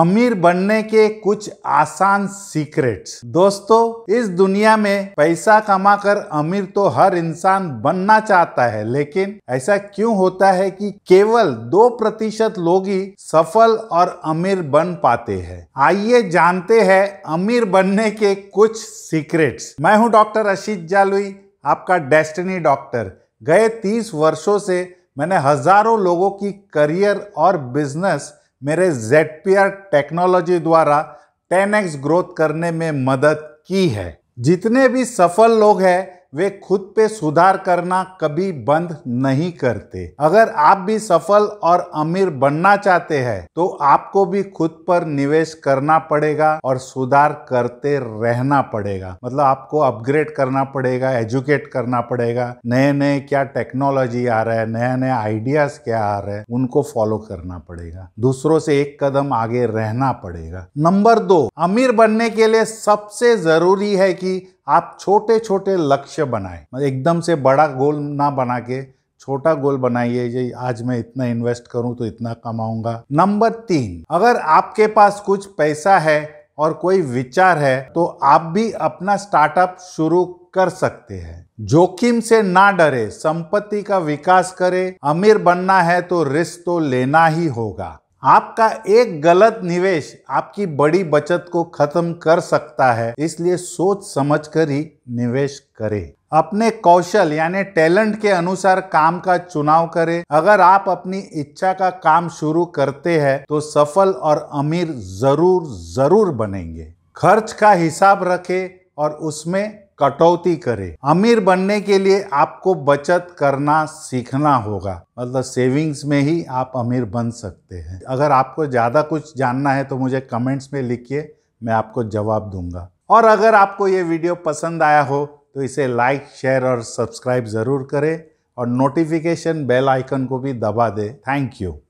अमीर बनने के कुछ आसान सीक्रेट्स दोस्तों इस दुनिया में पैसा कमाकर अमीर तो हर इंसान बनना चाहता है लेकिन ऐसा क्यों होता है कि केवल दो प्रतिशत लोग ही सफल और अमीर बन पाते हैं आइए जानते हैं अमीर बनने के कुछ सीक्रेट्स मैं हूं डॉक्टर अशीत जालुई आपका डेस्टिनी डॉक्टर गए तीस वर्षों से मैंने हजारों लोगों की करियर और बिजनेस मेरे जेडपीआर टेक्नोलॉजी द्वारा 10x ग्रोथ करने में मदद की है जितने भी सफल लोग हैं वे खुद पे सुधार करना कभी बंद नहीं करते अगर आप भी सफल और अमीर बनना चाहते हैं तो आपको भी खुद पर निवेश करना पड़ेगा और सुधार करते रहना पड़ेगा मतलब आपको अपग्रेड करना पड़ेगा एजुकेट करना पड़ेगा नए नए क्या टेक्नोलॉजी आ रहा है नया नया आइडियाज क्या आ रहे हैं उनको फॉलो करना पड़ेगा दूसरों से एक कदम आगे रहना पड़ेगा नंबर दो अमीर बनने के लिए सबसे जरूरी है कि आप छोटे छोटे लक्ष्य बनाए मतलब एकदम से बड़ा गोल ना बना के छोटा गोल बनाइए ये आज मैं इतना इन्वेस्ट करूं तो इतना कमाऊंगा नंबर तीन अगर आपके पास कुछ पैसा है और कोई विचार है तो आप भी अपना स्टार्टअप शुरू कर सकते हैं जोखिम से ना डरे संपत्ति का विकास करे अमीर बनना है तो रिस्क तो लेना ही होगा आपका एक गलत निवेश आपकी बड़ी बचत को खत्म कर सकता है इसलिए सोच समझ कर ही निवेश करें अपने कौशल यानी टैलेंट के अनुसार काम का चुनाव करें अगर आप अपनी इच्छा का काम शुरू करते हैं तो सफल और अमीर जरूर जरूर बनेंगे खर्च का हिसाब रखें और उसमें कटौती करें अमीर बनने के लिए आपको बचत करना सीखना होगा मतलब सेविंग्स में ही आप अमीर बन सकते हैं अगर आपको ज़्यादा कुछ जानना है तो मुझे कमेंट्स में लिखिए मैं आपको जवाब दूंगा और अगर आपको ये वीडियो पसंद आया हो तो इसे लाइक शेयर और सब्सक्राइब ज़रूर करें और नोटिफिकेशन बेल आइकन को भी दबा दे थैंक यू